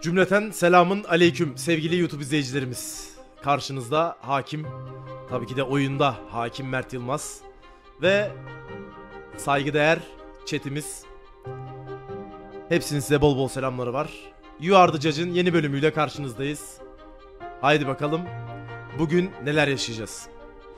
Cümleten selamın aleyküm sevgili YouTube izleyicilerimiz. Karşınızda hakim, tabii ki de oyunda hakim Mert Yılmaz ve saygıdeğer chatimiz. Hepsinin size bol bol selamları var. You Are The Judge'ın yeni bölümüyle karşınızdayız. Haydi bakalım bugün neler yaşayacağız.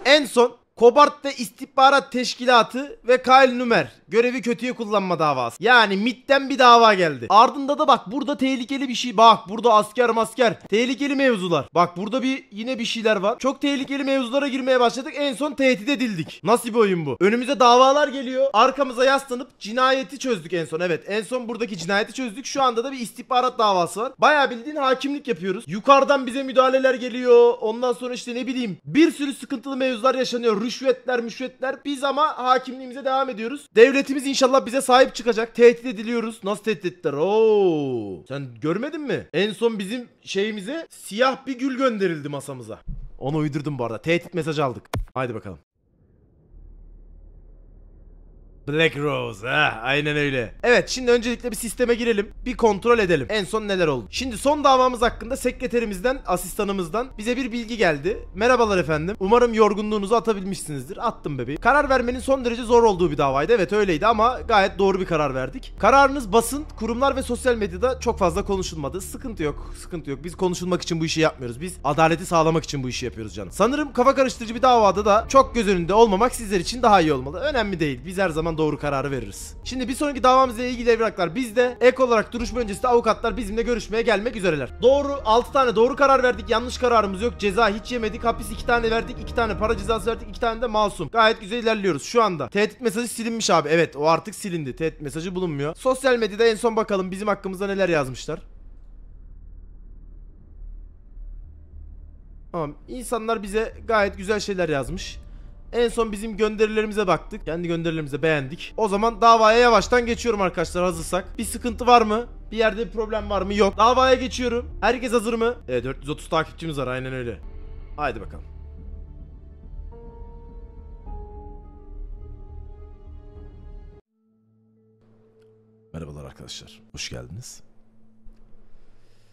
En son Kobart'ta istihbarat teşkilatı ve Kyle Numer görevi kötüye kullanma davası. Yani MIT'ten bir dava geldi. Ardında da bak burada tehlikeli bir şey. Bak burada asker masker. Tehlikeli mevzular. Bak burada bir yine bir şeyler var. Çok tehlikeli mevzulara girmeye başladık. En son tehdit edildik. Nasıl bir oyun bu? Önümüze davalar geliyor. Arkamıza yaslanıp cinayeti çözdük en son. Evet en son buradaki cinayeti çözdük. Şu anda da bir istihbarat davası var. Baya bildiğin hakimlik yapıyoruz. Yukarıdan bize müdahaleler geliyor. Ondan sonra işte ne bileyim bir sürü sıkıntılı mevzular yaşanıyor rüşvetler müşvetler. Biz ama hakimliğimize devam ediyoruz. Devletimiz inşallah bize sahip çıkacak. Tehdit ediliyoruz. Nasıl tehditler? Oo. Sen görmedin mi? En son bizim şeyimize siyah bir gül gönderildi masamıza. Onu uydurdum bu arada. Tehdit mesajı aldık. Haydi bakalım. Black Rose. Ha, aynen öyle. Evet şimdi öncelikle bir sisteme girelim. Bir kontrol edelim. En son neler oldu? Şimdi son davamız hakkında sekreterimizden, asistanımızdan bize bir bilgi geldi. Merhabalar efendim. Umarım yorgunluğunuzu atabilmişsinizdir. Attım bebeğim. Karar vermenin son derece zor olduğu bir davaydı. Evet öyleydi ama gayet doğru bir karar verdik. Kararınız basın, kurumlar ve sosyal medyada çok fazla konuşulmadı. Sıkıntı yok, sıkıntı yok. Biz konuşulmak için bu işi yapmıyoruz. Biz adaleti sağlamak için bu işi yapıyoruz canım. Sanırım kafa karıştırıcı bir davada da çok göz önünde olmamak sizler için daha iyi olmalı. Önemli değil. Biz her zaman doğru kararı veririz. Şimdi bir sonraki davamızla ilgili evraklar bizde. Ek olarak duruşma öncesi avukatlar bizimle görüşmeye gelmek üzereler. Doğru 6 tane doğru karar verdik. Yanlış kararımız yok. Ceza hiç yemedik. Hapis 2 tane verdik. 2 tane para cezası verdik. 2 tane de masum. Gayet güzel ilerliyoruz şu anda. Tehdit mesajı silinmiş abi. Evet o artık silindi. Tehdit mesajı bulunmuyor. Sosyal medyada en son bakalım bizim hakkımızda neler yazmışlar. Tamam insanlar bize gayet güzel şeyler yazmış. En son bizim gönderilerimize baktık. Kendi gönderilerimize beğendik. O zaman davaya yavaştan geçiyorum arkadaşlar hazırsak. Bir sıkıntı var mı? Bir yerde bir problem var mı? Yok. Davaya geçiyorum. Herkes hazır mı? Evet 430 takipçimiz var aynen öyle. Haydi bakalım. Merhabalar arkadaşlar. Hoş geldiniz.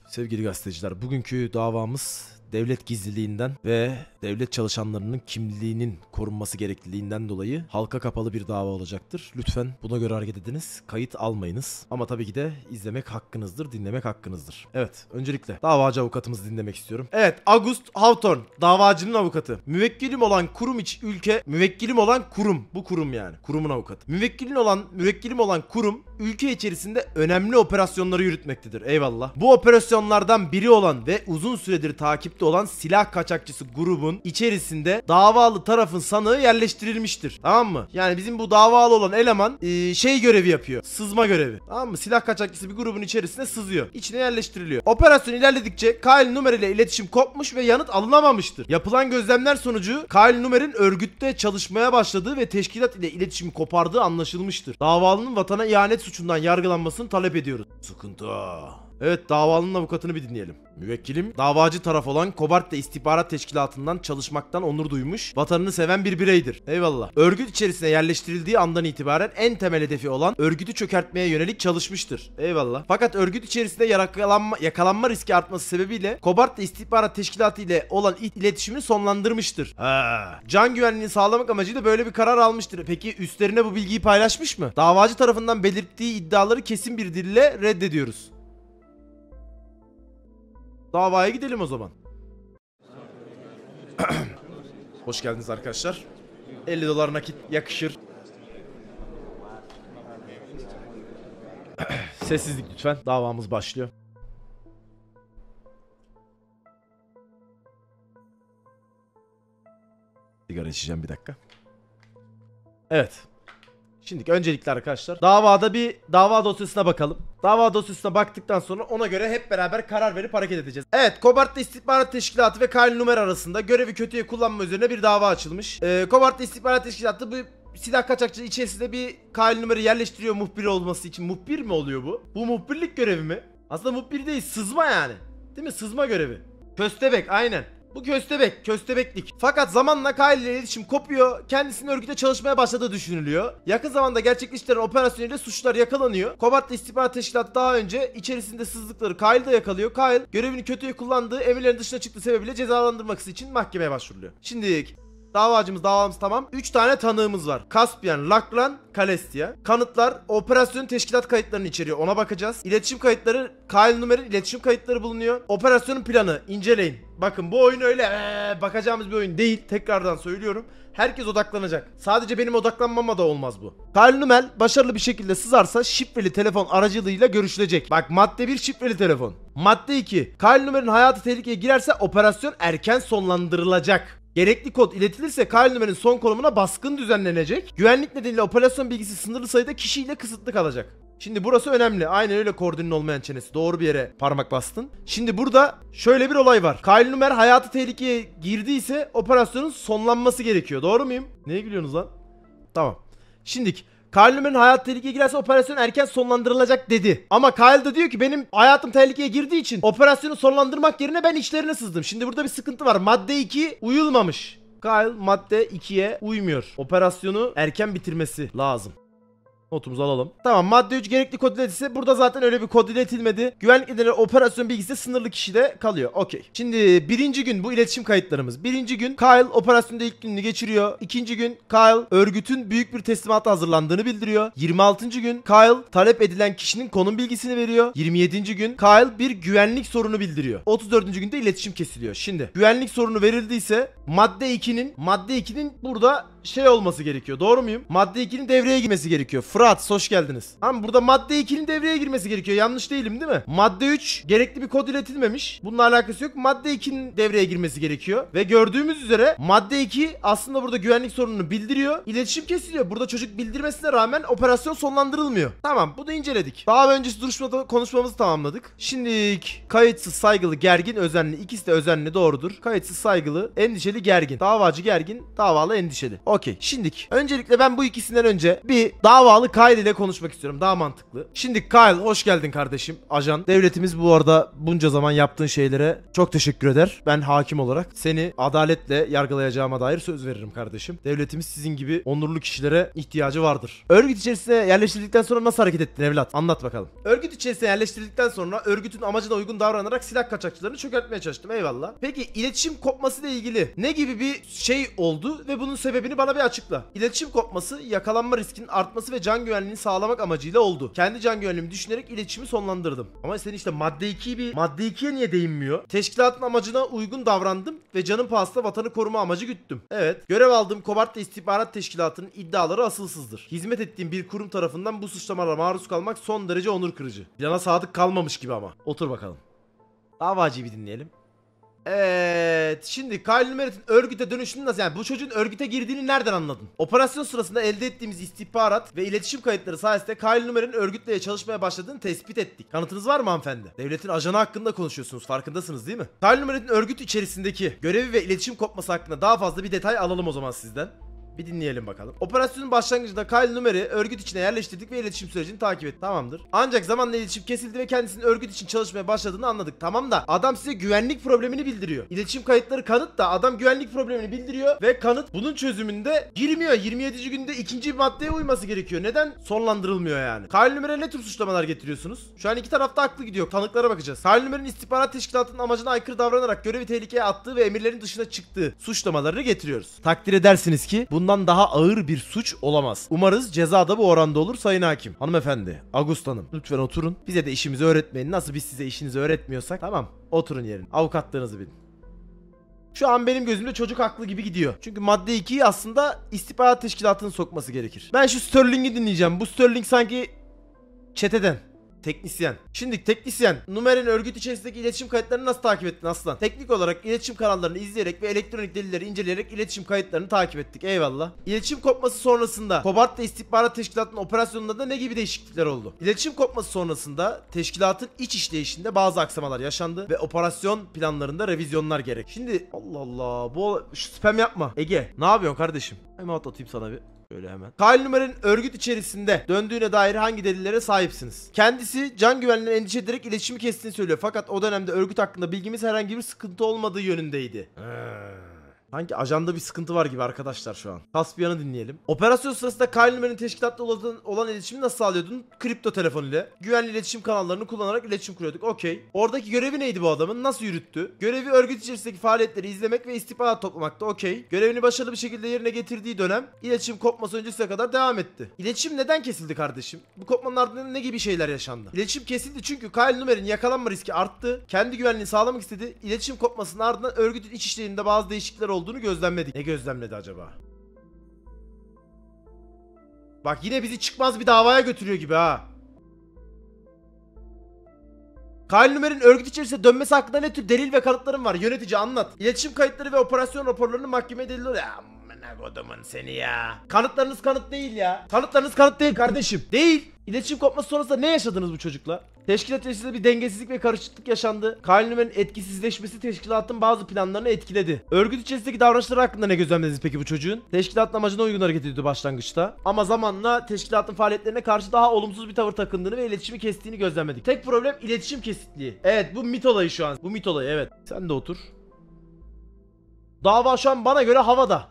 Sevgili gazeteciler, bugünkü davamız devlet gizliliğinden ve devlet çalışanlarının kimliğinin korunması gerekliliğinden dolayı halka kapalı bir dava olacaktır. Lütfen buna göre hareket ediniz. Kayıt almayınız. Ama tabii ki de izlemek hakkınızdır, dinlemek hakkınızdır. Evet, öncelikle davacı avukatımızı dinlemek istiyorum. Evet, August Hawthorne, davacının avukatı. Müvekkilim olan kurum iç ülke, müvekkilim olan kurum. Bu kurum yani. Kurumun avukatı. Müvekkilin olan, müvekkilim olan kurum ülke içerisinde önemli operasyonları yürütmektedir. Eyvallah. Bu operasyonlardan biri olan ve uzun süredir takip ekipte olan silah kaçakçısı grubun içerisinde davalı tarafın sanığı yerleştirilmiştir. Tamam mı? Yani bizim bu davalı olan eleman e, şey görevi yapıyor. Sızma görevi. Tamam mı? Silah kaçakçısı bir grubun içerisine sızıyor. İçine yerleştiriliyor. Operasyon ilerledikçe Kyle Numer ile iletişim kopmuş ve yanıt alınamamıştır. Yapılan gözlemler sonucu Kyle Numer'in örgütte çalışmaya başladığı ve teşkilat ile iletişimi kopardığı anlaşılmıştır. Davalının vatana ihanet suçundan yargılanmasını talep ediyoruz. Sıkıntı. Evet davalının avukatını bir dinleyelim. Müvekkilim, davacı taraf olan Kobart'ta istihbarat teşkilatından çalışmaktan onur duymuş, vatanını seven bir bireydir. Eyvallah. Örgüt içerisine yerleştirildiği andan itibaren en temel hedefi olan örgütü çökertmeye yönelik çalışmıştır. Eyvallah. Fakat örgüt içerisinde yakalanma, yakalanma riski artması sebebiyle Kobart'ta istihbarat teşkilatı ile olan iletişimini sonlandırmıştır. Ha. Can güvenliğini sağlamak amacıyla böyle bir karar almıştır. Peki üstlerine bu bilgiyi paylaşmış mı? Davacı tarafından belirttiği iddiaları kesin bir dille reddediyoruz. Davaya gidelim o zaman. Hoş geldiniz arkadaşlar. 50 dolar nakit yakışır. Sessizlik lütfen. Davamız başlıyor. Sigara içeceğim bir dakika. Evet. Şimdi öncelikle arkadaşlar davada bir dava dosyasına bakalım. Dava dosyasına baktıktan sonra ona göre hep beraber karar verip hareket edeceğiz. Evet, Kobart'ta İstihbarat Teşkilatı ve Kail Numer arasında görevi kötüye kullanma üzerine bir dava açılmış. Ee, Kobart'ta İstihbarat Teşkilatı bu silah kaçakçı içerisinde bir Kail Numer'i yerleştiriyor muhbir olması için. Muhbir mi oluyor bu? Bu muhbirlik görevi mi? Aslında muhbir değil, sızma yani. Değil mi? Sızma görevi. Köstebek aynen. Bu köstebek, köstebeklik. Fakat zamanla Kyle ile iletişim kopuyor, kendisinin örgüte çalışmaya başladığı düşünülüyor. Yakın zamanda gerçekleştirilen operasyonuyla suçlar yakalanıyor. Kobatlı istihbarat Teşkilatı daha önce içerisinde sızdıkları Kyle da yakalıyor. Kyle görevini kötüye kullandığı emirlerin dışına çıktığı sebebiyle cezalandırmak için mahkemeye başvuruluyor. Şimdi Davacımız davamız tamam. 3 tane tanığımız var. Caspian, Laklan, Kalestia. Kanıtlar operasyonun teşkilat kayıtlarını içeriyor. Ona bakacağız. İletişim kayıtları, Kyle Numer'in iletişim kayıtları bulunuyor. Operasyonun planı inceleyin. Bakın bu oyun öyle ee, bakacağımız bir oyun değil. Tekrardan söylüyorum. Herkes odaklanacak. Sadece benim odaklanmama da olmaz bu. Kyle Numel başarılı bir şekilde sızarsa şifreli telefon aracılığıyla görüşülecek. Bak madde 1 şifreli telefon. Madde 2. Kyle Numel'in hayatı tehlikeye girerse operasyon erken sonlandırılacak. Gerekli kod iletilirse Kyle Numer'in son konumuna baskın düzenlenecek. Güvenlik nedeniyle operasyon bilgisi sınırlı sayıda kişiyle kısıtlı kalacak. Şimdi burası önemli. Aynen öyle koordinin olmayan çenesi. Doğru bir yere parmak bastın. Şimdi burada şöyle bir olay var. Kyle Numer hayatı tehlikeye girdiyse operasyonun sonlanması gerekiyor. Doğru muyum? Neye gülüyorsunuz lan? Tamam. Şimdiki Kyle Numer'in hayat tehlikeye girerse operasyon erken sonlandırılacak dedi. Ama Kyle de diyor ki benim hayatım tehlikeye girdiği için operasyonu sonlandırmak yerine ben içlerine sızdım. Şimdi burada bir sıkıntı var. Madde 2 uyulmamış. Kyle madde 2'ye uymuyor. Operasyonu erken bitirmesi lazım. Notumuzu alalım. Tamam madde 3 gerekli kod iletisi. Burada zaten öyle bir kod iletilmedi. Güvenlik nedeniyle operasyon bilgisi sınırlı kişide kalıyor. Okey. Şimdi birinci gün bu iletişim kayıtlarımız. Birinci gün Kyle operasyonda ilk gününü geçiriyor. İkinci gün Kyle örgütün büyük bir teslimata hazırlandığını bildiriyor. 26. gün Kyle talep edilen kişinin konum bilgisini veriyor. 27. gün Kyle bir güvenlik sorunu bildiriyor. 34. günde iletişim kesiliyor. Şimdi güvenlik sorunu verildiyse madde 2'nin madde 2'nin burada şey olması gerekiyor. Doğru muyum? Madde 2'nin devreye girmesi gerekiyor. Fırat hoş geldiniz. Tamam burada madde 2'nin devreye girmesi gerekiyor. Yanlış değilim değil mi? Madde 3 gerekli bir kod iletilmemiş. Bununla alakası yok. Madde 2'nin devreye girmesi gerekiyor. Ve gördüğümüz üzere madde 2 aslında burada güvenlik sorununu bildiriyor. İletişim kesiliyor. Burada çocuk bildirmesine rağmen operasyon sonlandırılmıyor. Tamam bunu inceledik. Daha öncesi duruşmada konuşmamızı tamamladık. Şimdi kayıtsız saygılı gergin özenli. İkisi de özenli doğrudur. Kayıtsız saygılı endişeli gergin. Davacı gergin davalı endişeli. Okey. Şimdi öncelikle ben bu ikisinden önce bir davalı Devamlı Kyle ile konuşmak istiyorum. Daha mantıklı. Şimdi Kyle hoş geldin kardeşim. Ajan. Devletimiz bu arada bunca zaman yaptığın şeylere çok teşekkür eder. Ben hakim olarak seni adaletle yargılayacağıma dair söz veririm kardeşim. Devletimiz sizin gibi onurlu kişilere ihtiyacı vardır. Örgüt içerisine yerleştirdikten sonra nasıl hareket ettin evlat? Anlat bakalım. Örgüt içerisine yerleştirdikten sonra örgütün amacına uygun davranarak silah kaçakçılarını çökertmeye çalıştım. Eyvallah. Peki iletişim kopması ile ilgili ne gibi bir şey oldu ve bunun sebebini bana bir açıkla. İletişim kopması, yakalanma riskinin artması ve can can güvenliğini sağlamak amacıyla oldu. Kendi can güvenliğimi düşünerek iletişimi sonlandırdım. Ama senin işte madde 2'yi bir madde 2'ye niye değinmiyor? Teşkilatın amacına uygun davrandım ve canım pahasına vatanı koruma amacı güttüm. Evet. Görev aldığım Kobart İstihbarat Teşkilatı'nın iddiaları asılsızdır. Hizmet ettiğim bir kurum tarafından bu suçlamalara maruz kalmak son derece onur kırıcı. Plana sadık kalmamış gibi ama. Otur bakalım. Davacıyı bir dinleyelim. Evet. Şimdi Kyle Merritt'in örgüte dönüşünü nasıl yani bu çocuğun örgüte girdiğini nereden anladın? Operasyon sırasında elde ettiğimiz istihbarat ve iletişim kayıtları sayesinde Kyle Merritt'in örgütle çalışmaya başladığını tespit ettik. Kanıtınız var mı hanımefendi? Devletin ajanı hakkında konuşuyorsunuz. Farkındasınız değil mi? Kyle Merritt'in örgüt içerisindeki görevi ve iletişim kopması hakkında daha fazla bir detay alalım o zaman sizden. Bir dinleyelim bakalım. Operasyonun başlangıcında Kyle Numer'i örgüt içine yerleştirdik ve iletişim sürecini takip etti. Tamamdır. Ancak zamanla iletişim kesildi ve kendisinin örgüt için çalışmaya başladığını anladık. Tamam da adam size güvenlik problemini bildiriyor. İletişim kayıtları kanıt da adam güvenlik problemini bildiriyor ve kanıt bunun çözümünde girmiyor. 27. günde ikinci bir maddeye uyması gerekiyor. Neden sonlandırılmıyor yani? Kyle Numer'e ne tür suçlamalar getiriyorsunuz? Şu an iki tarafta haklı gidiyor. Tanıklara bakacağız. Kyle Numer'in istihbarat teşkilatının amacına aykırı davranarak görevi tehlikeye attığı ve emirlerin dışına çıktığı suçlamalarını getiriyoruz. Takdir edersiniz ki bunun bundan daha ağır bir suç olamaz. Umarız ceza da bu oranda olur Sayın Hakim. Hanımefendi, Agust Hanım lütfen oturun. Bize de işimizi öğretmeyin. Nasıl biz size işinizi öğretmiyorsak tamam oturun yerin. Avukatlığınızı bilin. Şu an benim gözümde çocuk haklı gibi gidiyor. Çünkü madde 2'yi aslında istihbarat teşkilatının sokması gerekir. Ben şu Sterling'i dinleyeceğim. Bu Sterling sanki çeteden. Teknisyen. Şimdi teknisyen Numer'in örgüt içerisindeki iletişim kayıtlarını nasıl takip ettin aslan? Teknik olarak iletişim kanallarını izleyerek ve elektronik delilleri inceleyerek iletişim kayıtlarını takip ettik. Eyvallah. İletişim kopması sonrasında Kobart istihbarat teşkilatının operasyonunda da ne gibi değişiklikler oldu? İletişim kopması sonrasında teşkilatın iç işleyişinde bazı aksamalar yaşandı ve operasyon planlarında revizyonlar gerek. Şimdi Allah Allah bu şu spam yapma. Ege ne yapıyorsun kardeşim? Hemen atlatayım sana bir. Böyle hemen. Kyle Numer'in örgüt içerisinde döndüğüne dair hangi delillere sahipsiniz? Kendisi can güvenliğine endişe ederek iletişimi kestiğini söylüyor. Fakat o dönemde örgüt hakkında bilgimiz herhangi bir sıkıntı olmadığı yönündeydi. Hmm. Sanki ajanda bir sıkıntı var gibi arkadaşlar şu an. Kaspiyanı dinleyelim. Operasyon sırasında Kyle teşkilatlı olan, olan iletişimi nasıl sağlıyordun? Kripto telefon ile. Güvenli iletişim kanallarını kullanarak iletişim kuruyorduk. Okey. Oradaki görevi neydi bu adamın? Nasıl yürüttü? Görevi örgüt içerisindeki faaliyetleri izlemek ve istihbarat toplamakta. Okey. Görevini başarılı bir şekilde yerine getirdiği dönem iletişim kopması öncesine kadar devam etti. İletişim neden kesildi kardeşim? Bu kopmanın ardından ne gibi şeyler yaşandı? İletişim kesildi çünkü Kyle Numer'in yakalanma riski arttı. Kendi güvenliğini sağlamak istedi. İletişim kopmasının ardından örgütün iç işlerinde bazı değişiklikler oldu olduğunu gözlemledik. Ne gözlemledi acaba? Bak yine bizi çıkmaz bir davaya götürüyor gibi ha. Kyle örgüt içerisinde dönmesi hakkında ne tür delil ve kanıtların var? Yönetici anlat. İletişim kayıtları ve operasyon raporlarını mahkemeye delil olarak... Amına kodumun seni ya. Kanıtlarınız kanıt değil ya. Kanıtlarınız kanıt değil kardeşim. Değil. İletişim kopması sonrasında ne yaşadınız bu çocukla? Teşkilat içerisinde bir dengesizlik ve karışıklık yaşandı. Kaynümenin etkisizleşmesi teşkilatın bazı planlarını etkiledi. Örgüt içerisindeki davranışları hakkında ne gözlemlediniz peki bu çocuğun? Teşkilatın amacına uygun hareket ediyordu başlangıçta. Ama zamanla teşkilatın faaliyetlerine karşı daha olumsuz bir tavır takındığını ve iletişimi kestiğini gözlemledik. Tek problem iletişim kesitliği. Evet bu mit olayı şu an. Bu mit olayı evet. Sen de otur. Dava şu an bana göre havada.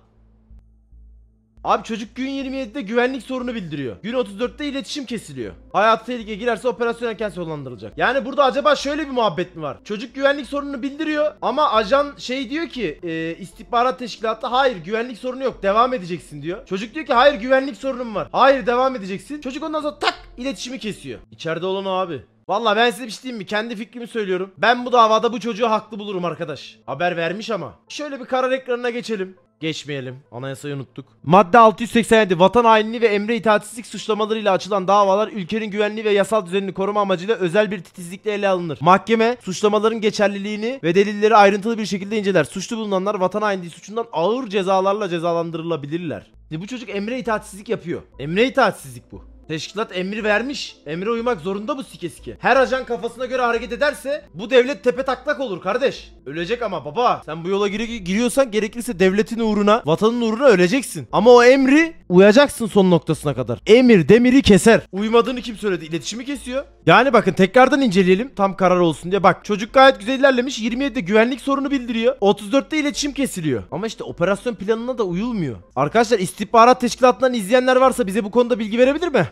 Abi çocuk gün 27'de güvenlik sorunu bildiriyor. Gün 34'te iletişim kesiliyor. Hayatı tehlike girerse operasyon erken sonlandırılacak. Yani burada acaba şöyle bir muhabbet mi var? Çocuk güvenlik sorununu bildiriyor ama ajan şey diyor ki e, istihbarat teşkilatı hayır güvenlik sorunu yok devam edeceksin diyor. Çocuk diyor ki hayır güvenlik sorunum var. Hayır devam edeceksin. Çocuk ondan sonra tak iletişimi kesiyor. İçeride olan abi. Valla ben size bir şey diyeyim mi? Kendi fikrimi söylüyorum. Ben bu davada bu çocuğu haklı bulurum arkadaş. Haber vermiş ama. Şöyle bir karar ekranına geçelim. Geçmeyelim. Anayasayı unuttuk. Madde 687. Vatan hainliği ve emre itaatsizlik suçlamalarıyla açılan davalar ülkenin güvenliği ve yasal düzenini koruma amacıyla özel bir titizlikle ele alınır. Mahkeme suçlamaların geçerliliğini ve delilleri ayrıntılı bir şekilde inceler. Suçlu bulunanlar vatan hainliği suçundan ağır cezalarla cezalandırılabilirler. Şimdi bu çocuk emre itaatsizlik yapıyor. Emre itaatsizlik bu. Teşkilat emri vermiş. Emre uymak zorunda bu sikeski. Her ajan kafasına göre hareket ederse bu devlet tepe taklak olur kardeş. Ölecek ama baba. Sen bu yola gir giriyorsan gerekirse devletin uğruna, vatanın uğruna öleceksin. Ama o emri uyacaksın son noktasına kadar. Emir demiri keser. Uymadığını kim söyledi? İletişimi kesiyor. Yani bakın tekrardan inceleyelim tam karar olsun diye. Bak çocuk gayet güzel ilerlemiş. 27'de güvenlik sorunu bildiriyor. 34'te iletişim kesiliyor. Ama işte operasyon planına da uyulmuyor. Arkadaşlar istihbarat teşkilatından izleyenler varsa bize bu konuda bilgi verebilir mi?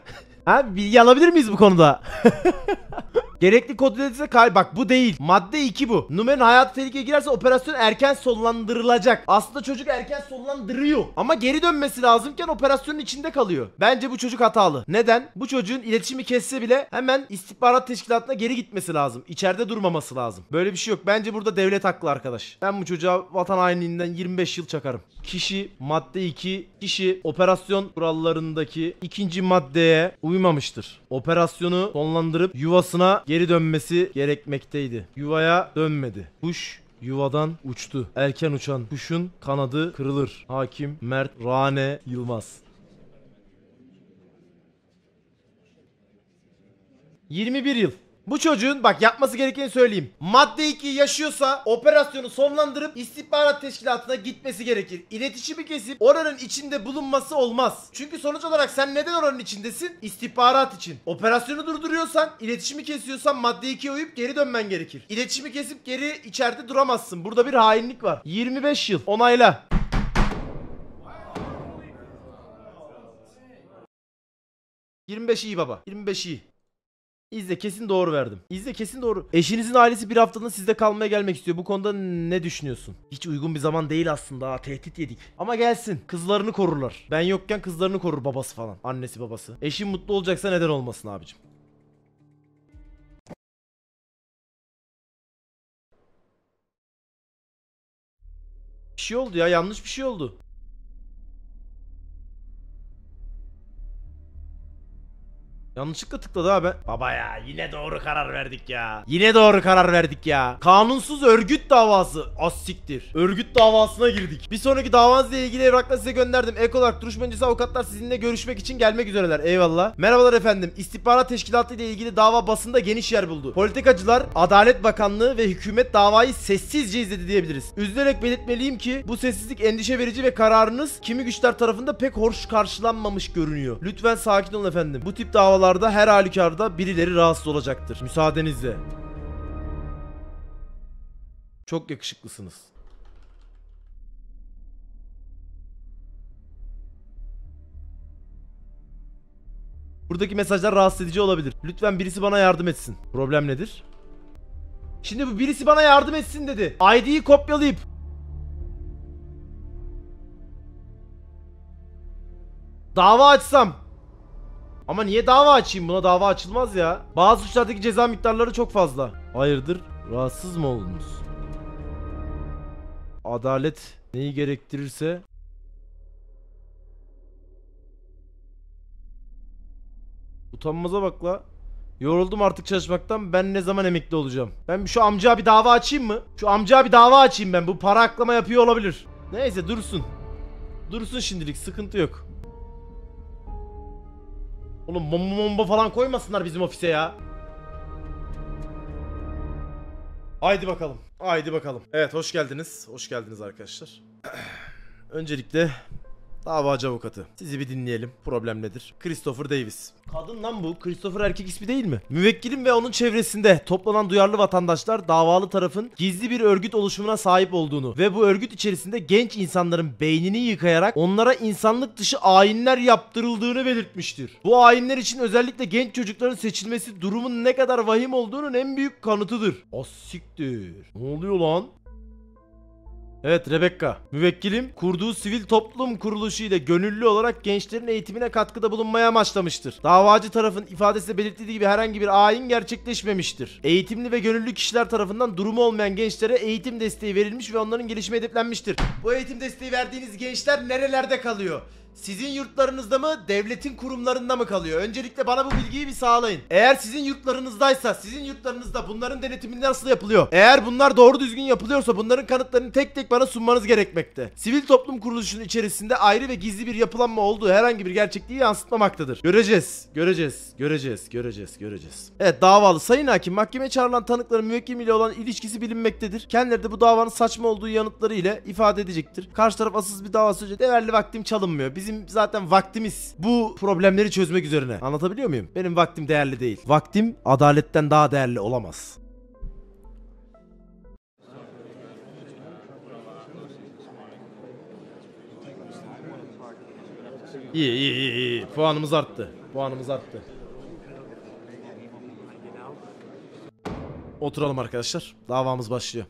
ha bilgi alabilir miyiz bu konuda? Gerekli kod ise kay bak bu değil. Madde 2 bu. Numen hayatı tehlikeye girerse operasyon erken sonlandırılacak. Aslında çocuk erken sonlandırıyor. Ama geri dönmesi lazımken operasyonun içinde kalıyor. Bence bu çocuk hatalı. Neden? Bu çocuğun iletişimi kesse bile hemen istihbarat teşkilatına geri gitmesi lazım. İçeride durmaması lazım. Böyle bir şey yok. Bence burada devlet haklı arkadaş. Ben bu çocuğa vatan hainliğinden 25 yıl çakarım. Kişi madde 2 kişi operasyon kurallarındaki ikinci maddeye uymamıştır. Operasyonu sonlandırıp yuvasına geri dönmesi gerekmekteydi. Yuvaya dönmedi. Kuş yuvadan uçtu. Erken uçan kuşun kanadı kırılır. Hakim Mert Rane Yılmaz. 21 yıl. Bu çocuğun bak yapması gerekeni söyleyeyim. Madde 2 yaşıyorsa operasyonu sonlandırıp istihbarat teşkilatına gitmesi gerekir. İletişimi kesip oranın içinde bulunması olmaz. Çünkü sonuç olarak sen neden oranın içindesin? İstihbarat için. Operasyonu durduruyorsan, iletişimi kesiyorsan madde 2'ye uyup geri dönmen gerekir. İletişimi kesip geri içeride duramazsın. Burada bir hainlik var. 25 yıl. Onayla. ...25 iyi baba. 25 iyi. İzle kesin doğru verdim. İzle kesin doğru. Eşinizin ailesi bir haftalığına sizde kalmaya gelmek istiyor. Bu konuda ne düşünüyorsun? Hiç uygun bir zaman değil aslında. tehdit yedik. Ama gelsin. Kızlarını korurlar. Ben yokken kızlarını korur babası falan. Annesi babası. Eşin mutlu olacaksa neden olmasın abicim. Bir şey oldu ya yanlış bir şey oldu. Yanlışlıkla tıkladı abi. Baba ya yine doğru karar verdik ya. Yine doğru karar verdik ya. Kanunsuz örgüt davası. asiktir. Örgüt davasına girdik. Bir sonraki davanızla ilgili evrakla size gönderdim. Ek olarak duruşma öncesi avukatlar sizinle görüşmek için gelmek üzereler. Eyvallah. Merhabalar efendim. İstihbarat teşkilatı ile ilgili dava basında geniş yer buldu. Politikacılar, Adalet Bakanlığı ve hükümet davayı sessizce izledi diyebiliriz. Üzülerek belirtmeliyim ki bu sessizlik endişe verici ve kararınız kimi güçler tarafında pek hoş karşılanmamış görünüyor. Lütfen sakin olun efendim. Bu tip davalar Buralarda her halükarda birileri rahatsız olacaktır. Müsaadenizle. Çok yakışıklısınız. Buradaki mesajlar rahatsız edici olabilir. Lütfen birisi bana yardım etsin. Problem nedir? Şimdi bu birisi bana yardım etsin dedi. ID'yi kopyalayıp dava açsam ama niye dava açayım? Buna dava açılmaz ya. Bazı suçlardaki ceza miktarları çok fazla. Hayırdır? Rahatsız mı oldunuz? Adalet neyi gerektirirse Utanmaza bak la. Yoruldum artık çalışmaktan. Ben ne zaman emekli olacağım? Ben şu amca bir dava açayım mı? Şu amca bir dava açayım ben. Bu para aklama yapıyor olabilir. Neyse dursun. Dursun şimdilik sıkıntı yok. Oğlum bomba bomba falan koymasınlar bizim ofise ya. Haydi bakalım. Haydi bakalım. Evet hoş geldiniz. Hoş geldiniz arkadaşlar. Öncelikle Davacı avukatı. Sizi bir dinleyelim. Problem nedir? Christopher Davis. Kadın lan bu. Christopher erkek ismi değil mi? Müvekkilim ve onun çevresinde toplanan duyarlı vatandaşlar davalı tarafın gizli bir örgüt oluşumuna sahip olduğunu ve bu örgüt içerisinde genç insanların beynini yıkayarak onlara insanlık dışı ayinler yaptırıldığını belirtmiştir. Bu ayinler için özellikle genç çocukların seçilmesi durumun ne kadar vahim olduğunun en büyük kanıtıdır. Asiktir. Ne oluyor lan? Evet Rebecca. Müvekkilim kurduğu sivil toplum kuruluşu ile gönüllü olarak gençlerin eğitimine katkıda bulunmaya amaçlamıştır. Davacı tarafın ifadesinde belirttiği gibi herhangi bir ayin gerçekleşmemiştir. Eğitimli ve gönüllü kişiler tarafından durumu olmayan gençlere eğitim desteği verilmiş ve onların gelişimi hedeflenmiştir. Bu eğitim desteği verdiğiniz gençler nerelerde kalıyor? sizin yurtlarınızda mı devletin kurumlarında mı kalıyor? Öncelikle bana bu bilgiyi bir sağlayın. Eğer sizin yurtlarınızdaysa sizin yurtlarınızda bunların denetimi nasıl yapılıyor? Eğer bunlar doğru düzgün yapılıyorsa bunların kanıtlarını tek tek bana sunmanız gerekmekte. Sivil toplum kuruluşunun içerisinde ayrı ve gizli bir yapılanma olduğu herhangi bir gerçekliği yansıtmamaktadır. Göreceğiz, göreceğiz, göreceğiz, göreceğiz, göreceğiz. Evet davalı Sayın Hakim mahkemeye çağrılan tanıkların müvekkim ile olan ilişkisi bilinmektedir. Kendileri de bu davanın saçma olduğu yanıtları ile ifade edecektir. Karşı taraf asıl bir davası sürece değerli vaktim çalınmıyor. Biz Bizim zaten vaktimiz bu problemleri çözmek üzerine. Anlatabiliyor muyum? Benim vaktim değerli değil. Vaktim adaletten daha değerli olamaz. İyi iyi iyi iyi. Puanımız arttı. Puanımız arttı. Oturalım arkadaşlar. Davamız başlıyor.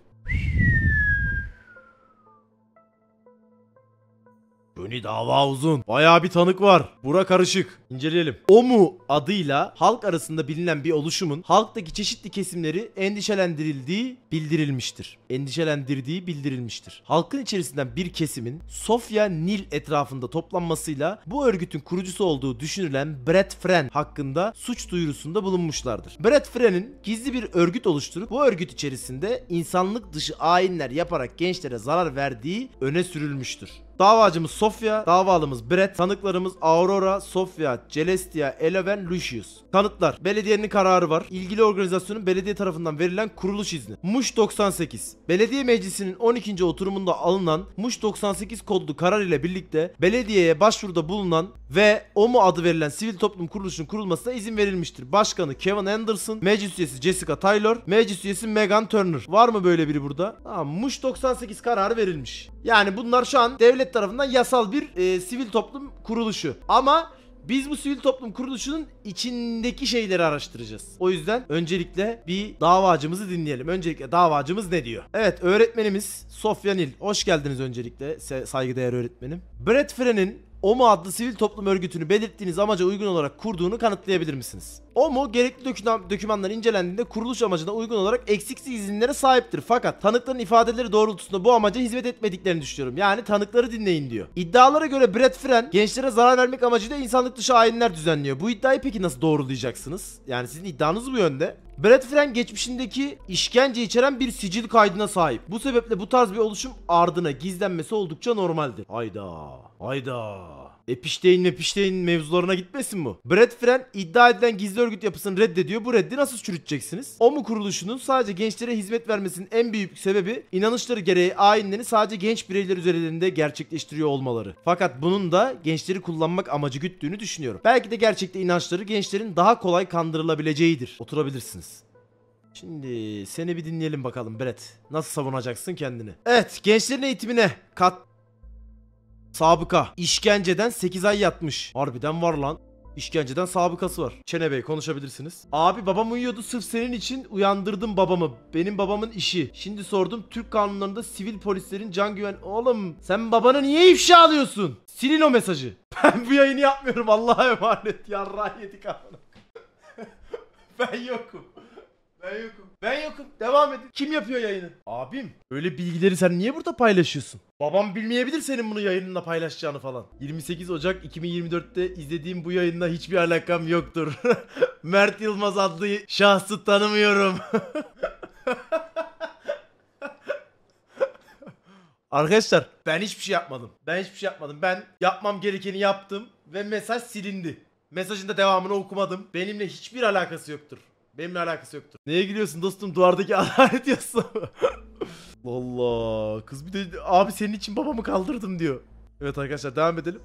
Johnny dava uzun. Bayağı bir tanık var. Bura karışık. İnceleyelim. OMU adıyla halk arasında bilinen bir oluşumun halktaki çeşitli kesimleri endişelendirildiği bildirilmiştir. Endişelendirdiği bildirilmiştir. Halkın içerisinden bir kesimin Sofya Nil etrafında toplanmasıyla bu örgütün kurucusu olduğu düşünülen Brett Fren hakkında suç duyurusunda bulunmuşlardır. Brett Fren'in gizli bir örgüt oluşturup bu örgüt içerisinde insanlık dışı ayinler yaparak gençlere zarar verdiği öne sürülmüştür. Davacımız Sofia, davalımız Brett, tanıklarımız Aurora, Sofia, Celestia, Eleven, Lucius. Kanıtlar. Belediyenin kararı var. İlgili organizasyonun belediye tarafından verilen kuruluş izni. Muş 98. Belediye meclisinin 12. oturumunda alınan Muş 98 kodlu karar ile birlikte belediyeye başvuruda bulunan ve OMU adı verilen sivil toplum kuruluşunun kurulmasına izin verilmiştir. Başkanı Kevin Anderson, meclis üyesi Jessica Taylor, meclis üyesi Megan Turner. Var mı böyle biri burada? Tamam, Muş 98 kararı verilmiş. Yani bunlar şu an devlet devlet tarafından yasal bir e, sivil toplum kuruluşu. Ama biz bu sivil toplum kuruluşunun içindeki şeyleri araştıracağız. O yüzden öncelikle bir davacımızı dinleyelim. Öncelikle davacımız ne diyor? Evet öğretmenimiz Sofya Nil. Hoş geldiniz öncelikle saygıdeğer öğretmenim. Brett Fren'in OMA adlı sivil toplum örgütünü belirttiğiniz amaca uygun olarak kurduğunu kanıtlayabilir misiniz? O mu gerekli döküman, dokümanlar incelendiğinde kuruluş amacına uygun olarak eksiksiz izinlere sahiptir. Fakat tanıkların ifadeleri doğrultusunda bu amaca hizmet etmediklerini düşünüyorum. Yani tanıkları dinleyin diyor. İddialara göre Brett Fren gençlere zarar vermek amacıyla insanlık dışı ayinler düzenliyor. Bu iddiayı peki nasıl doğrulayacaksınız? Yani sizin iddianız bu yönde. Brett Fren geçmişindeki işkence içeren bir sicil kaydına sahip. Bu sebeple bu tarz bir oluşum ardına gizlenmesi oldukça normaldir. Hayda. Hayda. Epişteyn mepişteyn mevzularına gitmesin bu. Brett Fren iddia edilen gizli örgüt yapısını reddediyor. Bu reddi nasıl çürüteceksiniz? O mu kuruluşunun sadece gençlere hizmet vermesinin en büyük sebebi inanışları gereği ayinlerini sadece genç bireyler üzerinde gerçekleştiriyor olmaları. Fakat bunun da gençleri kullanmak amacı güttüğünü düşünüyorum. Belki de gerçekte inançları gençlerin daha kolay kandırılabileceğidir. Oturabilirsiniz. Şimdi seni bir dinleyelim bakalım Brett. Nasıl savunacaksın kendini? Evet gençlerin eğitimine kat... Sabıka. işkenceden 8 ay yatmış. Harbiden var lan. İşkenceden sabıkası var. Çene Bey konuşabilirsiniz. Abi babam uyuyordu sırf senin için uyandırdım babamı. Benim babamın işi. Şimdi sordum Türk kanunlarında sivil polislerin can güven... Oğlum sen babanı niye ifşa alıyorsun? Silin o mesajı. Ben bu yayını yapmıyorum Allah'a emanet. Yarrağı yedik amına. ben yokum. Ben yokum. Ben yokum. Devam edin. Kim yapıyor yayını? Abim öyle bilgileri sen niye burada paylaşıyorsun? Babam bilmeyebilir senin bunu yayınında paylaşacağını falan. 28 Ocak 2024'te izlediğim bu yayınla hiçbir alakam yoktur. Mert Yılmaz adlı şahsı tanımıyorum. Arkadaşlar ben hiçbir şey yapmadım. Ben hiçbir şey yapmadım. Ben yapmam gerekeni yaptım ve mesaj silindi. Mesajın da devamını okumadım. Benimle hiçbir alakası yoktur. Benimle alakası yoktur. Neye gülüyorsun dostum? Duvardaki adalet yazısı. Allah. Kız bir de abi senin için babamı kaldırdım diyor. Evet arkadaşlar devam edelim.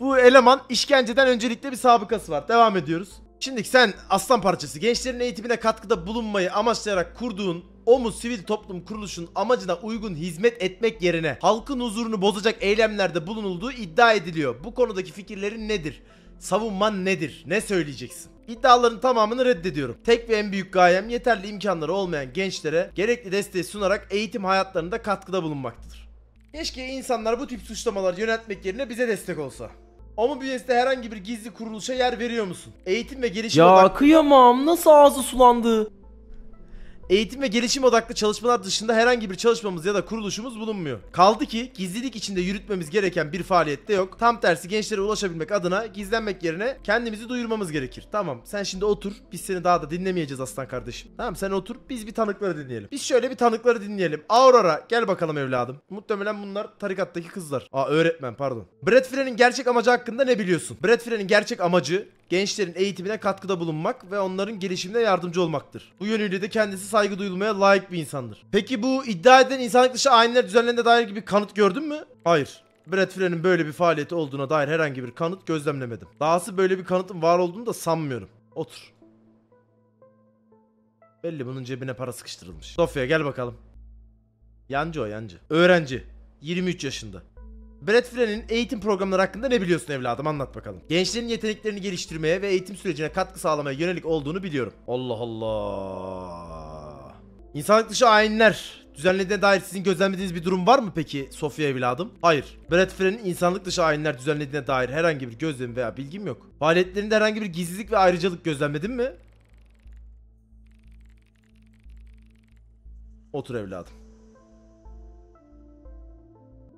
Bu eleman işkenceden öncelikle bir sabıkası var. Devam ediyoruz. Şimdi sen aslan parçası gençlerin eğitimine katkıda bulunmayı amaçlayarak kurduğun OMU Sivil Toplum Kuruluşun amacına uygun hizmet etmek yerine halkın huzurunu bozacak eylemlerde bulunulduğu iddia ediliyor. Bu konudaki fikirlerin nedir? savunman nedir? Ne söyleyeceksin? İddiaların tamamını reddediyorum. Tek ve en büyük gayem yeterli imkanları olmayan gençlere gerekli desteği sunarak eğitim hayatlarında katkıda bulunmaktadır. Keşke insanlar bu tip suçlamaları yönetmek yerine bize destek olsa. Ama bünyesinde herhangi bir gizli kuruluşa yer veriyor musun? Eğitim ve gelişim Ya odaklı... kıyamam nasıl ağzı sulandı. Eğitim ve gelişim odaklı çalışmalar dışında herhangi bir çalışmamız ya da kuruluşumuz bulunmuyor. Kaldı ki gizlilik içinde yürütmemiz gereken bir faaliyette yok. Tam tersi gençlere ulaşabilmek adına gizlenmek yerine kendimizi duyurmamız gerekir. Tamam sen şimdi otur biz seni daha da dinlemeyeceğiz aslan kardeşim. Tamam sen otur biz bir tanıkları dinleyelim. Biz şöyle bir tanıkları dinleyelim. Aurora gel bakalım evladım. Muhtemelen bunlar tarikattaki kızlar. Aa öğretmen pardon. Brad Firen'in gerçek amacı hakkında ne biliyorsun? Brad Firen'in gerçek amacı gençlerin eğitimine katkıda bulunmak ve onların gelişimine yardımcı olmaktır. Bu yönüyle de kendisi saygı duyulmaya layık bir insandır. Peki bu iddia edilen insanlık dışı ayinler düzenlerine dair gibi kanıt gördün mü? Hayır. Brad Flynn'in böyle bir faaliyeti olduğuna dair herhangi bir kanıt gözlemlemedim. Dahası böyle bir kanıtın var olduğunu da sanmıyorum. Otur. Belli bunun cebine para sıkıştırılmış. Sofya gel bakalım. Yancı o yancı. Öğrenci. 23 yaşında. Brad Fren'in eğitim programları hakkında ne biliyorsun evladım anlat bakalım. Gençlerin yeteneklerini geliştirmeye ve eğitim sürecine katkı sağlamaya yönelik olduğunu biliyorum. Allah Allah. İnsanlık dışı ayinler düzenlediğine dair sizin gözlemlediğiniz bir durum var mı peki Sofya evladım? Hayır. Brad Fren'in insanlık dışı ayinler düzenlediğine dair herhangi bir gözlem veya bilgim yok. Faaliyetlerinde herhangi bir gizlilik ve ayrıcalık gözlemledin mi? Otur evladım.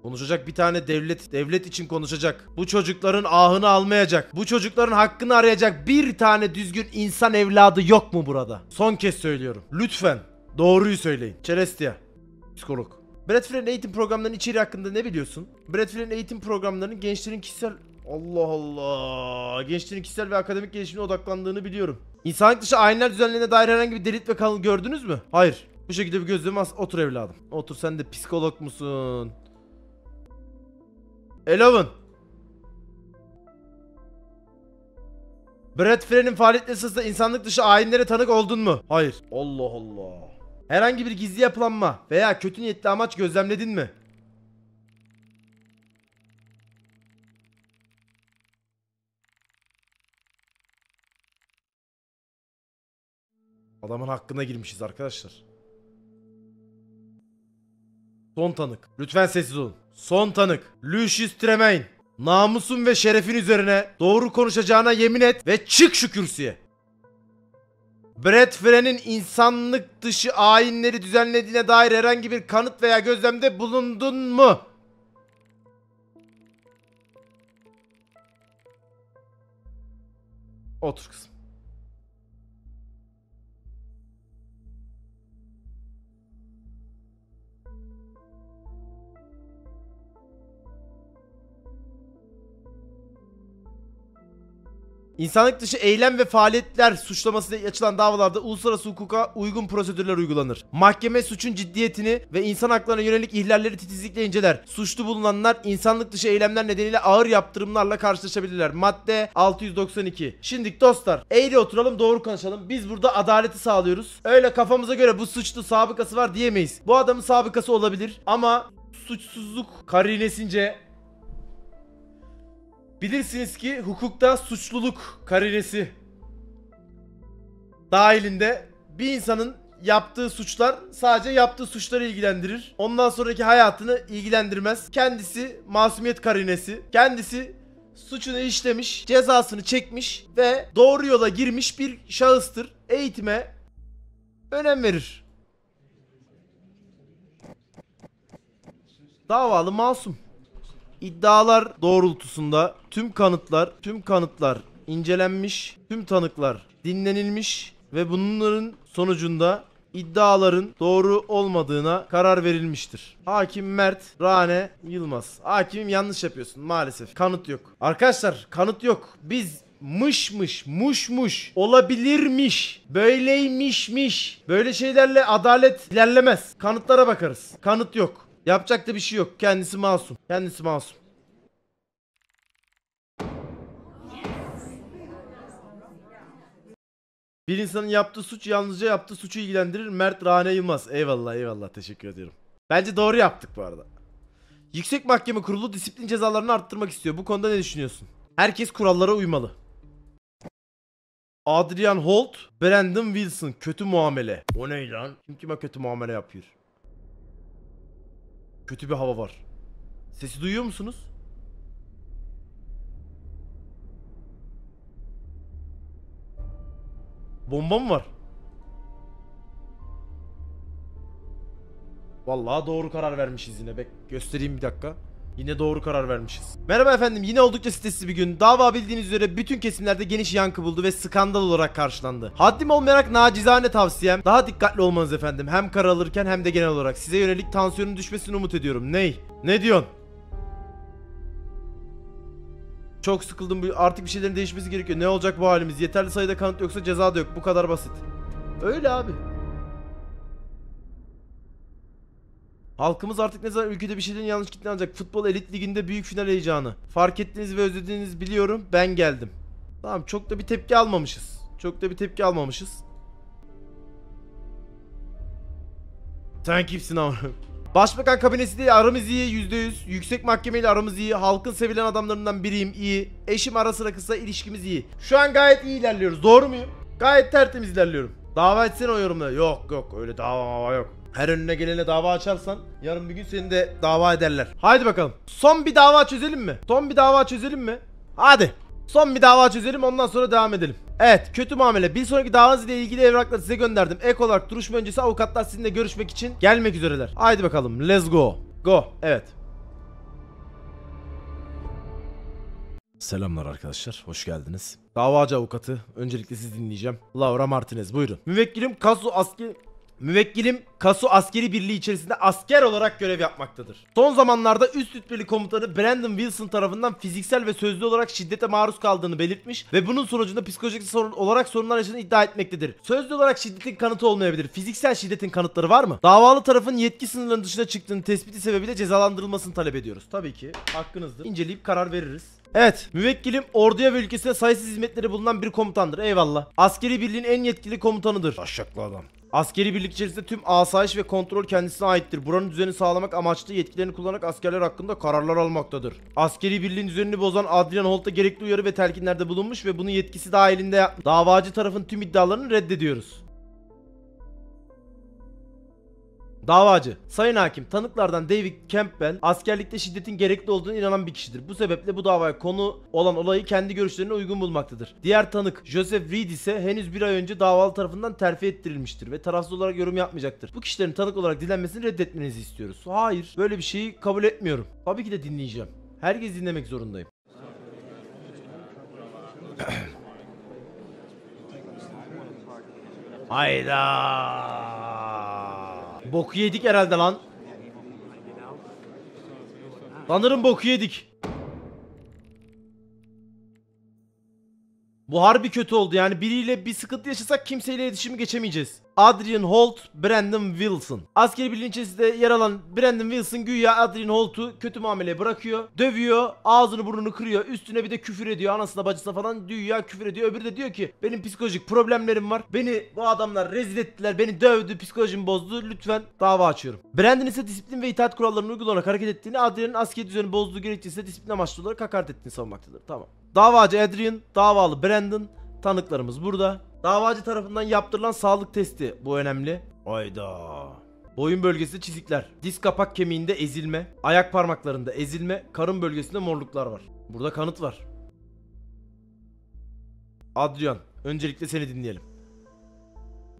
Konuşacak bir tane devlet, devlet için konuşacak. Bu çocukların ahını almayacak. Bu çocukların hakkını arayacak bir tane düzgün insan evladı yok mu burada? Son kez söylüyorum. Lütfen doğruyu söyleyin. Celestia, psikolog. Bradfield'in eğitim programlarının içeriği hakkında ne biliyorsun? Bradfield'in eğitim programlarının gençlerin kişisel... Allah Allah. Gençlerin kişisel ve akademik gelişimine odaklandığını biliyorum. İnsanlık dışı ayinler düzenlerine dair herhangi bir delil ve kanıl gördünüz mü? Hayır. Bu şekilde bir gözlemi as... Otur evladım. Otur sen de psikolog musun? Eleven. Brad Frey'nin faaliyet esasında insanlık dışı ayinlere tanık oldun mu? Hayır. Allah Allah. Herhangi bir gizli yapılanma veya kötü niyetli amaç gözlemledin mi? Adamın hakkına girmişiz arkadaşlar. Son tanık. Lütfen sessiz olun. Son tanık. Lucius Tremaine. Namusun ve şerefin üzerine doğru konuşacağına yemin et ve çık şu kürsüye. Brett Fren'in insanlık dışı ayinleri düzenlediğine dair herhangi bir kanıt veya gözlemde bulundun mu? Otur kızım. İnsanlık dışı eylem ve faaliyetler suçlamasıyla açılan davalarda uluslararası hukuka uygun prosedürler uygulanır. Mahkeme suçun ciddiyetini ve insan haklarına yönelik ihlalleri titizlikle inceler. Suçlu bulunanlar insanlık dışı eylemler nedeniyle ağır yaptırımlarla karşılaşabilirler. Madde 692. Şimdi dostlar eğri oturalım doğru konuşalım. Biz burada adaleti sağlıyoruz. Öyle kafamıza göre bu suçlu sabıkası var diyemeyiz. Bu adamın sabıkası olabilir ama suçsuzluk karinesince Bilirsiniz ki hukukta suçluluk karinesi dahilinde bir insanın yaptığı suçlar sadece yaptığı suçları ilgilendirir. Ondan sonraki hayatını ilgilendirmez. Kendisi masumiyet karinesi. Kendisi suçunu işlemiş, cezasını çekmiş ve doğru yola girmiş bir şahıstır. Eğitime önem verir. Davalı masum. İddialar doğrultusunda tüm kanıtlar, tüm kanıtlar incelenmiş, tüm tanıklar dinlenilmiş ve bunların sonucunda iddiaların doğru olmadığına karar verilmiştir. Hakim Mert Rane Yılmaz. hakim yanlış yapıyorsun maalesef. Kanıt yok. Arkadaşlar kanıt yok. Biz mışmış, muşmuş, olabilirmiş, böyleymişmiş. Böyle şeylerle adalet ilerlemez. Kanıtlara bakarız. Kanıt yok. Yapacak da bir şey yok. Kendisi masum. Kendisi masum. Bir insanın yaptığı suç yalnızca yaptığı suçu ilgilendirir. Mert Rane Yılmaz. Eyvallah eyvallah teşekkür ediyorum. Bence doğru yaptık bu arada. Yüksek Mahkeme Kurulu disiplin cezalarını arttırmak istiyor. Bu konuda ne düşünüyorsun? Herkes kurallara uymalı. Adrian Holt, Brandon Wilson kötü muamele. O ne lan? Kim kime kötü muamele yapıyor? kötü bir hava var. Sesi duyuyor musunuz? Bomba mı var? Vallahi doğru karar vermişiz yine. Bek göstereyim bir dakika. Yine doğru karar vermişiz. Merhaba efendim yine oldukça stresli bir gün. Dava bildiğiniz üzere bütün kesimlerde geniş yankı buldu ve skandal olarak karşılandı. Haddim olmayarak nacizane tavsiyem daha dikkatli olmanız efendim. Hem kar alırken hem de genel olarak size yönelik tansiyonun düşmesini umut ediyorum. Ney? Ne diyorsun? Çok sıkıldım artık bir şeylerin değişmesi gerekiyor. Ne olacak bu halimiz? Yeterli sayıda kanıt yoksa ceza da yok. Bu kadar basit. Öyle abi. Halkımız artık ne zaman ülkede bir şeyden yanlış gittiğini alacak. Futbol elit liginde büyük final heyecanı. Fark ettiğiniz ve özlediğiniz biliyorum. Ben geldim. Tamam çok da bir tepki almamışız. Çok da bir tepki almamışız. Sen kimsin ama? Başbakan kabinesi değil aramız iyi %100. Yüksek mahkemeyle aramız iyi. Halkın sevilen adamlarından biriyim iyi. Eşim ara sıra kısa ilişkimiz iyi. Şu an gayet iyi ilerliyoruz. Doğru muyum? Gayet tertemiz ilerliyorum. Dava etsene o yorumda. Yok yok öyle dava yok. Her önüne gelene dava açarsan yarın bir gün seni de dava ederler. Haydi bakalım. Son bir dava çözelim mi? Son bir dava çözelim mi? Hadi. Son bir dava çözelim ondan sonra devam edelim. Evet kötü muamele bir sonraki davanız ile ilgili evrakları size gönderdim. Ek olarak duruşma öncesi avukatlar sizinle görüşmek için gelmek üzereler. Haydi bakalım let's go. Go evet. Selamlar arkadaşlar, hoş geldiniz. Davacı avukatı, öncelikle sizi dinleyeceğim. Laura Martinez, buyurun. Müvekkilim Kazu Aski... Müvekkilim Kasu Askeri Birliği içerisinde asker olarak görev yapmaktadır. Son zamanlarda üst rütbeli komutanı Brandon Wilson tarafından fiziksel ve sözlü olarak şiddete maruz kaldığını belirtmiş ve bunun sonucunda psikolojik sorun olarak sorunlar yaşadığını iddia etmektedir. Sözlü olarak şiddetin kanıtı olmayabilir. Fiziksel şiddetin kanıtları var mı? Davalı tarafın yetki sınırlarının dışına çıktığını tespiti sebebiyle cezalandırılmasını talep ediyoruz. Tabii ki hakkınızdır. İnceleyip karar veririz. Evet, müvekkilim orduya ve ülkesine sayısız hizmetleri bulunan bir komutandır. Eyvallah. Askeri birliğin en yetkili komutanıdır. Aşaklı adam. Askeri birlik içerisinde tüm asayiş ve kontrol kendisine aittir. Buranın düzeni sağlamak amaçlı yetkilerini kullanarak askerler hakkında kararlar almaktadır. Askeri birliğin düzenini bozan Adrian Holt'a gerekli uyarı ve telkinlerde bulunmuş ve bunun yetkisi dahilinde davacı tarafın tüm iddialarını reddediyoruz. Davacı. Sayın hakim tanıklardan David Campbell askerlikte şiddetin gerekli olduğunu inanan bir kişidir. Bu sebeple bu davaya konu olan olayı kendi görüşlerine uygun bulmaktadır. Diğer tanık Joseph Reed ise henüz bir ay önce davalı tarafından terfi ettirilmiştir ve tarafsız olarak yorum yapmayacaktır. Bu kişilerin tanık olarak dilenmesini reddetmenizi istiyoruz. Hayır böyle bir şeyi kabul etmiyorum. Tabii ki de dinleyeceğim. Herkes dinlemek zorundayım. Hayda. Boku yedik herhalde lan. Sanırım boku yedik. Bu harbi kötü oldu yani biriyle bir sıkıntı yaşasak kimseyle iletişimi geçemeyeceğiz. Adrian Holt, Brandon Wilson. Askeri birliğin içerisinde yer alan Brandon Wilson güya Adrian Holt'u kötü muamele bırakıyor. Dövüyor, ağzını burnunu kırıyor. Üstüne bir de küfür ediyor. Anasına bacısına falan dünya küfür ediyor. Öbürü de diyor ki benim psikolojik problemlerim var. Beni bu adamlar rezil ettiler. Beni dövdü, psikolojimi bozdu. Lütfen dava açıyorum. Brandon ise disiplin ve itaat kurallarını uygularak hareket ettiğini, Adrian'ın askeri düzeni bozduğu gerekçesiyle disiplin amaçlı olarak hakaret ettiğini savunmaktadır. Tamam. Davacı Adrian, davalı Brandon, Tanıklarımız burada. Davacı tarafından yaptırılan sağlık testi bu önemli. Ayda. Boyun bölgesinde çizikler, diz kapak kemiğinde ezilme, ayak parmaklarında ezilme, karın bölgesinde morluklar var. Burada kanıt var. Adrian, öncelikle seni dinleyelim.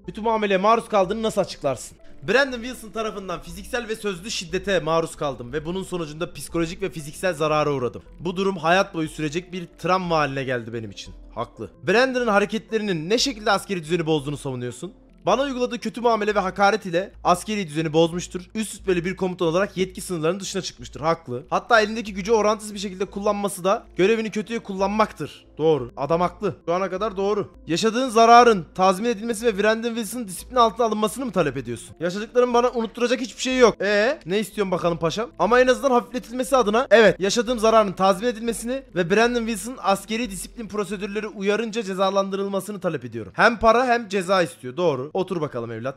Bütün muameleye maruz kaldığını nasıl açıklarsın? Brandon Wilson tarafından fiziksel ve sözlü şiddete maruz kaldım ve bunun sonucunda psikolojik ve fiziksel zarara uğradım. Bu durum hayat boyu sürecek bir travma haline geldi benim için. Haklı. Brandon'ın hareketlerinin ne şekilde askeri düzeni bozduğunu savunuyorsun? Bana uyguladığı kötü muamele ve hakaret ile askeri düzeni bozmuştur. Üst üstbeli bir komutan olarak yetki sınırlarının dışına çıkmıştır. Haklı. Hatta elindeki gücü orantısız bir şekilde kullanması da görevini kötüye kullanmaktır. Doğru. Adam haklı. Şu ana kadar doğru. Yaşadığın zararın tazmin edilmesi ve Brandon Wilson'ın disiplin altına alınmasını mı talep ediyorsun? Yaşadıklarım bana unutturacak hiçbir şey yok. E ne istiyorsun bakalım paşam? Ama en azından hafifletilmesi adına evet yaşadığım zararın tazmin edilmesini ve Brandon Wilson'ın askeri disiplin prosedürleri uyarınca cezalandırılmasını talep ediyorum. Hem para hem ceza istiyor. Doğru. Otur bakalım evlat.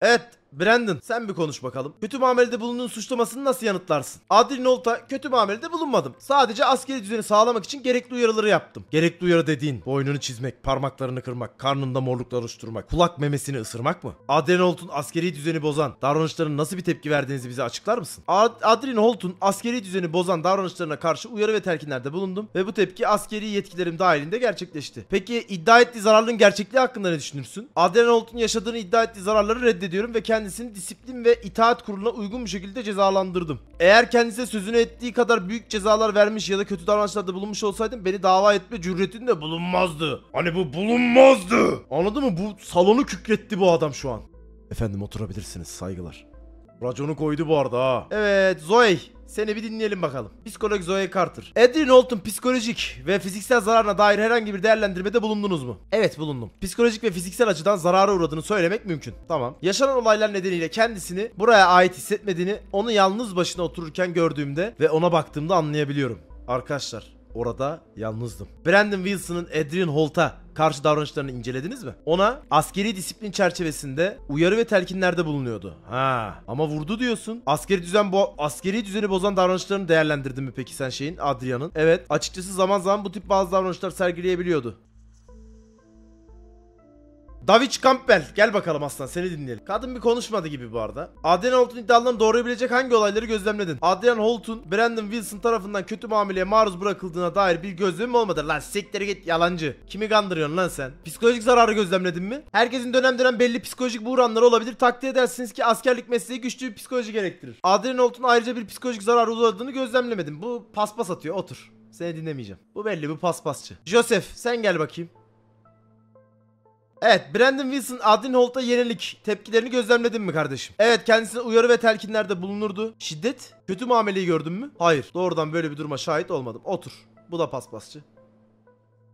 Evet Brandon sen bir konuş bakalım. Kötü muamelede bulunduğun suçlamasını nasıl yanıtlarsın? Adil Nolta kötü muamelede bulunmadım. Sadece askeri düzeni sağlamak için gerekli uyarıları yaptım. Gerekli uyarı dediğin boynunu çizmek, parmaklarını kırmak, karnında morluklar oluşturmak, kulak memesini ısırmak mı? Adrian Holt'un askeri düzeni bozan davranışlarına nasıl bir tepki verdiğinizi bize açıklar mısın? Ad Adrian Holt'un askeri düzeni bozan davranışlarına karşı uyarı ve telkinlerde bulundum ve bu tepki askeri yetkilerim dahilinde gerçekleşti. Peki iddia ettiği zararların gerçekliği hakkında ne düşünürsün? Adrian Holt'un yaşadığını iddia ettiği zararları reddediyorum ve kendi kendisini disiplin ve itaat kuruluna uygun bir şekilde cezalandırdım. Eğer kendisine sözünü ettiği kadar büyük cezalar vermiş ya da kötü davranışlarda bulunmuş olsaydım beni dava etme cüretinde bulunmazdı. Hani bu bulunmazdı. Anladın mı? Bu salonu kükretti bu adam şu an. Efendim oturabilirsiniz saygılar. Raconu koydu bu arada ha. Evet Zoey seni bir dinleyelim bakalım. Psikolog Zoe Carter. Edrin Holt'un psikolojik ve fiziksel zararına dair herhangi bir değerlendirmede bulundunuz mu? Evet bulundum. Psikolojik ve fiziksel açıdan zarara uğradığını söylemek mümkün. Tamam. Yaşanan olaylar nedeniyle kendisini buraya ait hissetmediğini onu yalnız başına otururken gördüğümde ve ona baktığımda anlayabiliyorum. Arkadaşlar orada yalnızdım. Brandon Wilson'ın Edrin Holt'a karşı davranışlarını incelediniz mi? Ona askeri disiplin çerçevesinde uyarı ve telkinlerde bulunuyordu. Ha ama vurdu diyorsun. Askeri düzen bu askeri düzeni bozan davranışlarını değerlendirdin mi peki sen şeyin Adrian'ın? Evet açıkçası zaman zaman bu tip bazı davranışlar sergileyebiliyordu. David Campbell gel bakalım aslan seni dinleyelim. Kadın bir konuşmadı gibi bu arada. Adrian Holt'un iddialarını doğrayabilecek hangi olayları gözlemledin? Adrian Holt'un Brandon Wilson tarafından kötü muameleye maruz bırakıldığına dair bir gözlemim olmadı. Lan siktir git yalancı. Kimi kandırıyorsun lan sen? Psikolojik zararı gözlemledin mi? Herkesin dönem dönem belli psikolojik buhranları olabilir. Takdir edersiniz ki askerlik mesleği güçlü bir psikoloji gerektirir. Adrian Holt'un ayrıca bir psikolojik zarar uğradığını gözlemlemedim. Bu paspas atıyor otur. Seni dinlemeyeceğim. Bu belli bu paspasçı. Joseph sen gel bakayım. Evet Brandon Wilson Adin Holt'a yenilik tepkilerini gözlemledin mi kardeşim? Evet kendisine uyarı ve telkinlerde bulunurdu. Şiddet? Kötü muameleyi gördün mü? Hayır. Doğrudan böyle bir duruma şahit olmadım. Otur. Bu da paspasçı.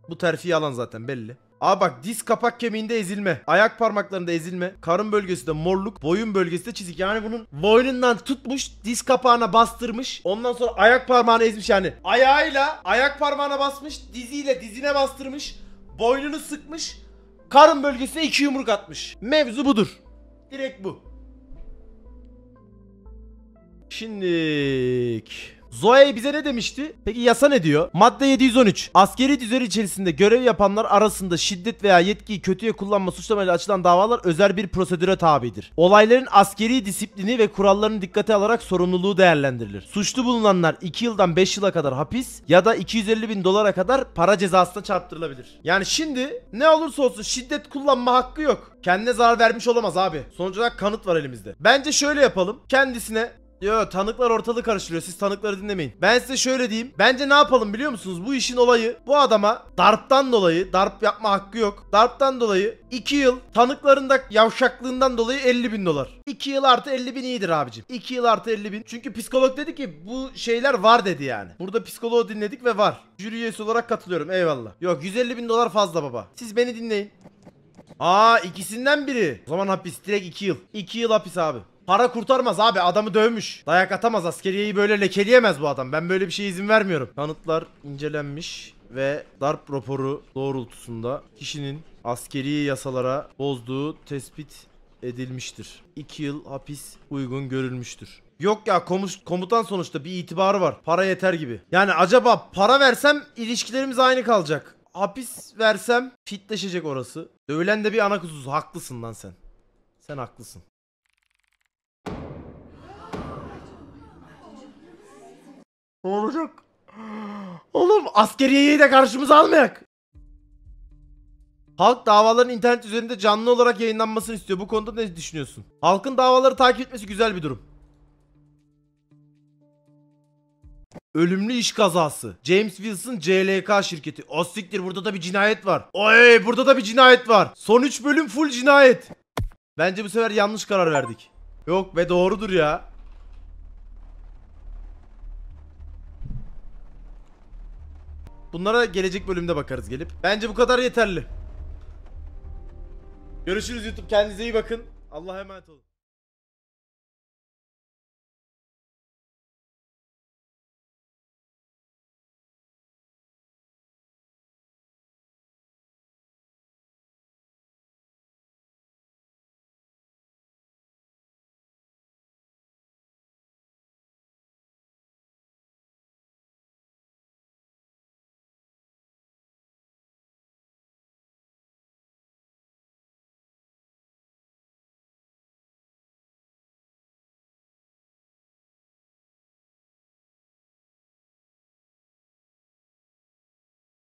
Bu terfi alan zaten belli. Aa bak diz kapak kemiğinde ezilme. Ayak parmaklarında ezilme. Karın bölgesinde morluk. Boyun bölgesinde çizik. Yani bunun boynundan tutmuş. Diz kapağına bastırmış. Ondan sonra ayak parmağını ezmiş yani. Ayağıyla ayak parmağına basmış. Diziyle dizine bastırmış. Boynunu sıkmış Karın bölgesine iki yumruk atmış. Mevzu budur. Direkt bu. Şimdilik. Zoe bize ne demişti? Peki yasa ne diyor? Madde 713. Askeri düzen içerisinde görev yapanlar arasında şiddet veya yetkiyi kötüye kullanma suçlamayla açılan davalar özel bir prosedüre tabidir. Olayların askeri disiplini ve kurallarını dikkate alarak sorumluluğu değerlendirilir. Suçlu bulunanlar 2 yıldan 5 yıla kadar hapis ya da 250 bin dolara kadar para cezasına çarptırılabilir. Yani şimdi ne olursa olsun şiddet kullanma hakkı yok. Kendine zarar vermiş olamaz abi. Sonuç olarak kanıt var elimizde. Bence şöyle yapalım. Kendisine Yo tanıklar ortalığı karıştırıyor. Siz tanıkları dinlemeyin. Ben size şöyle diyeyim. Bence ne yapalım biliyor musunuz? Bu işin olayı bu adama darptan dolayı darp yapma hakkı yok. Darptan dolayı 2 yıl tanıkların da yavşaklığından dolayı 50 bin dolar. 2 yıl artı 50 bin iyidir abicim. 2 yıl artı 50 bin. Çünkü psikolog dedi ki bu şeyler var dedi yani. Burada psikoloğu dinledik ve var. Jüri üyesi olarak katılıyorum eyvallah. Yok 150 bin dolar fazla baba. Siz beni dinleyin. Aa ikisinden biri. O zaman hapis direkt 2 yıl. 2 yıl hapis abi. Para kurtarmaz abi adamı dövmüş. Dayak atamaz askeriyeyi böyle lekeleyemez bu adam. Ben böyle bir şeye izin vermiyorum. Kanıtlar incelenmiş ve darp raporu doğrultusunda kişinin askeri yasalara bozduğu tespit edilmiştir. 2 yıl hapis uygun görülmüştür. Yok ya komuş, komutan sonuçta bir itibarı var. Para yeter gibi. Yani acaba para versem ilişkilerimiz aynı kalacak. Hapis versem fitleşecek orası. Dövülen de bir ana kuzusu. Haklısın lan sen. Sen haklısın. Ne olacak? Oğlum askeriyeyi de karşımıza almayak. Halk davaların internet üzerinde canlı olarak yayınlanmasını istiyor. Bu konuda ne düşünüyorsun? Halkın davaları takip etmesi güzel bir durum. Ölümlü iş kazası. James Wilson CLK şirketi. O siktir burada da bir cinayet var. Oy burada da bir cinayet var. Son 3 bölüm full cinayet. Bence bu sefer yanlış karar verdik. Yok ve doğrudur ya. Bunlara gelecek bölümde bakarız gelip. Bence bu kadar yeterli. Görüşürüz YouTube. Kendinize iyi bakın. Allah'a emanet olun.